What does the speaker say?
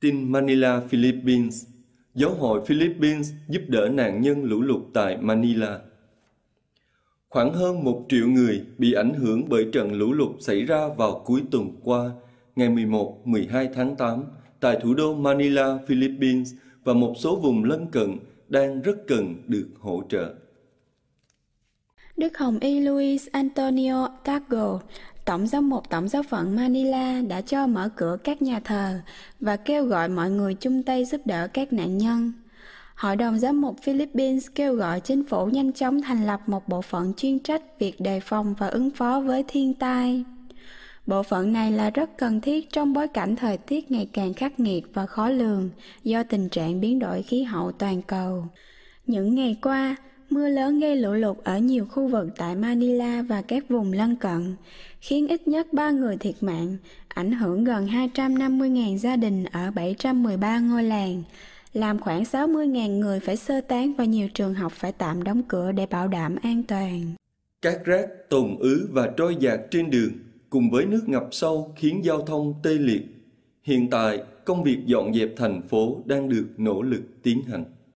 Tin Manila, Philippines Giáo hội Philippines giúp đỡ nạn nhân lũ lụt tại Manila. Khoảng hơn một triệu người bị ảnh hưởng bởi trận lũ lụt xảy ra vào cuối tuần qua, ngày 11-12 tháng 8, tại thủ đô Manila, Philippines và một số vùng lân cận đang rất cần được hỗ trợ. Đức Hồng Y Luis Antonio Tagle, Tổng giám mục Tổng giáo phận Manila đã cho mở cửa các nhà thờ và kêu gọi mọi người chung tay giúp đỡ các nạn nhân. Hội đồng giám mục Philippines kêu gọi chính phủ nhanh chóng thành lập một bộ phận chuyên trách việc đề phòng và ứng phó với thiên tai. Bộ phận này là rất cần thiết trong bối cảnh thời tiết ngày càng khắc nghiệt và khó lường do tình trạng biến đổi khí hậu toàn cầu. Những ngày qua, mưa lớn gây lũ lụt ở nhiều khu vực tại Manila và các vùng lân cận, khiến ít nhất 3 người thiệt mạng, ảnh hưởng gần 250.000 gia đình ở 713 ngôi làng, làm khoảng 60.000 người phải sơ tán và nhiều trường học phải tạm đóng cửa để bảo đảm an toàn. Các rác tồn ứ và trôi dạt trên đường cùng với nước ngập sâu khiến giao thông tê liệt. Hiện tại, công việc dọn dẹp thành phố đang được nỗ lực tiến hành.